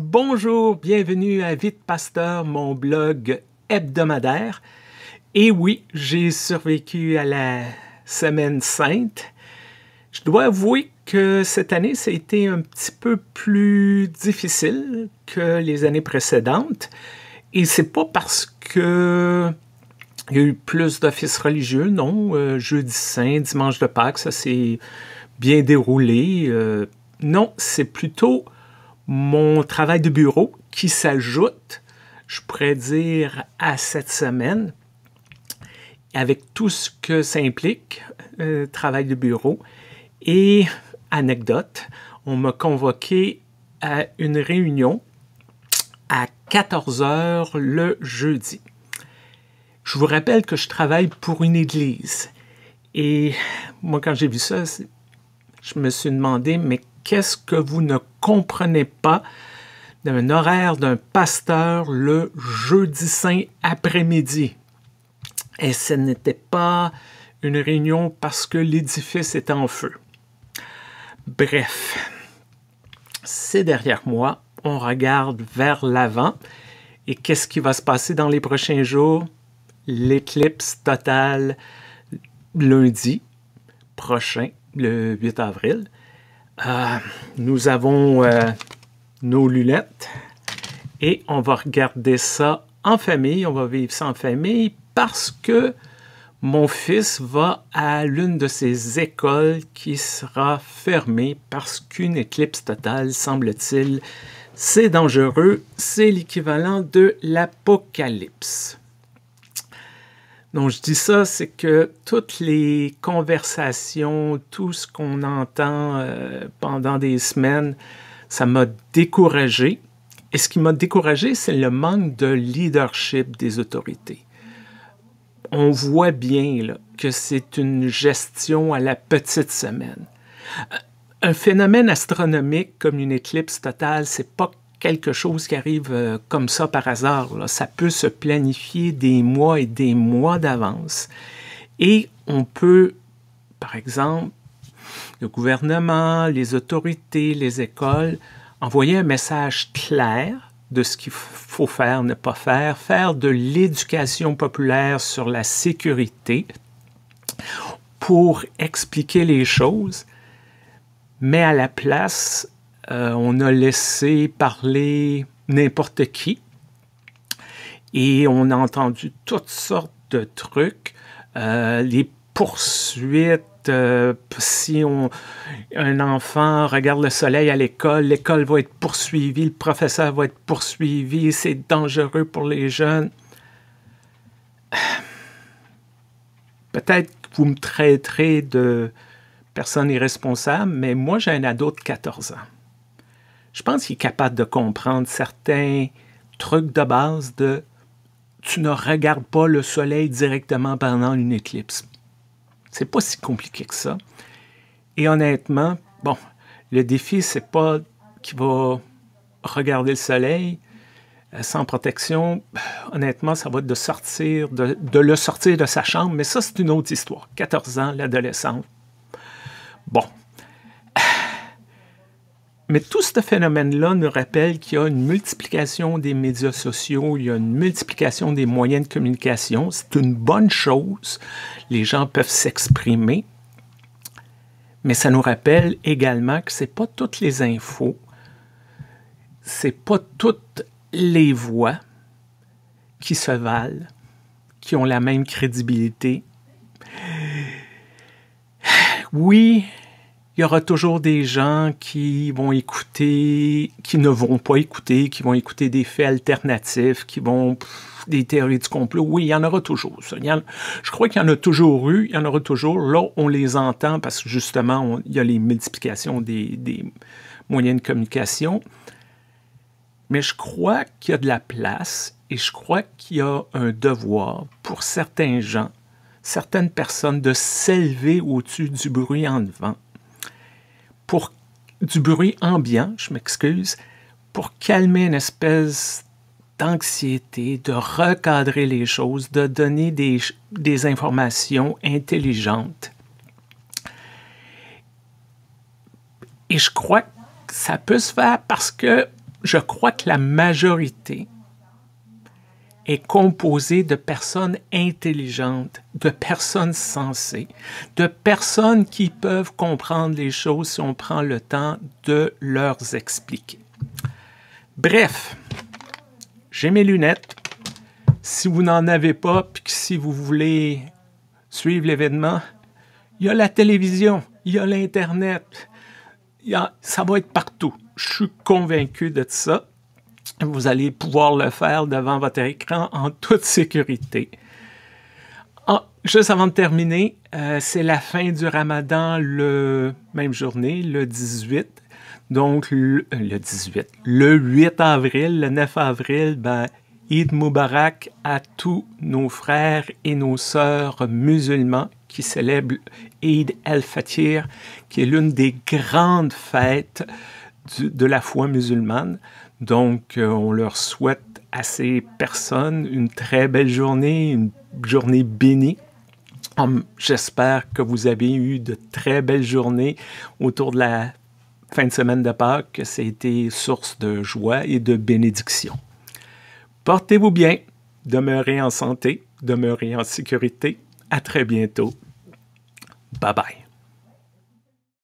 Bonjour, bienvenue à Vite Pasteur, mon blog hebdomadaire. Et oui, j'ai survécu à la Semaine Sainte. Je dois avouer que cette année, ça a été un petit peu plus difficile que les années précédentes. Et c'est pas parce que il y a eu plus d'offices religieux, non. Euh, jeudi saint, dimanche de Pâques, ça s'est bien déroulé. Euh, non, c'est plutôt mon travail de bureau qui s'ajoute, je pourrais dire, à cette semaine, avec tout ce que ça implique, euh, travail de bureau. Et anecdote, on m'a convoqué à une réunion à 14 h le jeudi. Je vous rappelle que je travaille pour une église. Et moi, quand j'ai vu ça, je me suis demandé, mais qu'est-ce que vous ne comprenez pas d'un horaire d'un pasteur le jeudi saint après-midi. Et ce n'était pas une réunion parce que l'édifice était en feu. Bref, c'est derrière moi, on regarde vers l'avant et qu'est-ce qui va se passer dans les prochains jours? L'éclipse totale lundi prochain, le 8 avril. Euh, nous avons euh, nos lunettes et on va regarder ça en famille. On va vivre ça en famille parce que mon fils va à l'une de ces écoles qui sera fermée parce qu'une éclipse totale, semble-t-il, c'est dangereux. C'est l'équivalent de l'apocalypse. Donc, je dis ça, c'est que toutes les conversations, tout ce qu'on entend euh, pendant des semaines, ça m'a découragé. Et ce qui m'a découragé, c'est le manque de leadership des autorités. On voit bien que c'est une gestion à la petite semaine. Euh, un phénomène astronomique comme une éclipse totale, c'est pas quelque chose qui arrive euh, comme ça par hasard. Ça peut se planifier des mois et des mois d'avance. Et on peut, par exemple, le gouvernement, les autorités, les écoles, envoyer un message clair de ce qu'il faut faire, ne pas faire, faire de l'éducation populaire sur la sécurité pour expliquer les choses, mais à la place, euh, on a laissé parler n'importe qui. Et on a entendu toutes sortes de trucs. Euh, les poursuites, euh, si un enfant regarde le soleil à l'école, l'école va être poursuivie, le professeur va être poursuivi, c'est dangereux pour les jeunes. Peut-être que vous me traiterez de personne irresponsable, mais moi j'ai un ado de 14 ans je pense qu'il est capable de comprendre certains trucs de base de tu ne regardes pas le soleil directement pendant une éclipse. C'est pas si compliqué que ça. Et honnêtement, bon, le défi, c'est pas qu'il va regarder le soleil euh, sans protection. Honnêtement, ça va être de sortir, de, le sortir de sa chambre, mais ça, c'est une autre histoire. 14 ans, l'adolescent Bon, mais tout ce phénomène-là nous rappelle qu'il y a une multiplication des médias sociaux, il y a une multiplication des moyens de communication. C'est une bonne chose. Les gens peuvent s'exprimer. Mais ça nous rappelle également que ce n'est pas toutes les infos, ce n'est pas toutes les voix qui se valent, qui ont la même crédibilité. Oui, il y aura toujours des gens qui vont écouter, qui ne vont pas écouter, qui vont écouter des faits alternatifs, qui vont des théories du complot. Oui, il y en aura toujours. Ça. je crois qu'il y en a toujours eu, il y en aura toujours. Là, on les entend parce que justement, il y a les multiplications des, des moyens de communication. Mais je crois qu'il y a de la place et je crois qu'il y a un devoir pour certains gens, certaines personnes de s'élever au-dessus du bruit en devant pour du bruit ambiant, je m'excuse, pour calmer une espèce d'anxiété, de recadrer les choses, de donner des, des informations intelligentes. Et je crois que ça peut se faire parce que je crois que la majorité est composé de personnes intelligentes, de personnes sensées, de personnes qui peuvent comprendre les choses si on prend le temps de leur expliquer. Bref, j'ai mes lunettes. Si vous n'en avez pas, puis si vous voulez suivre l'événement, il y a la télévision, il y a l'Internet, ça va être partout. Je suis convaincu de ça vous allez pouvoir le faire devant votre écran en toute sécurité. Ah, juste avant de terminer, euh, c'est la fin du ramadan le même journée, le 18. Donc le, 18, euh, le 8 avril, le 9 avril, ben, Eid Mubarak à tous nos frères et nos sœurs musulmans qui célèbrent Eid al-Fatir, qui est l'une des grandes fêtes de la foi musulmane. Donc, euh, on leur souhaite à ces personnes une très belle journée, une journée bénie. Hum, j'espère que vous avez eu de très belles journées autour de la fin de semaine de Pâques, que ça a été source de joie et de bénédiction. Portez-vous bien, demeurez en santé, demeurez en sécurité. À très bientôt. Bye bye.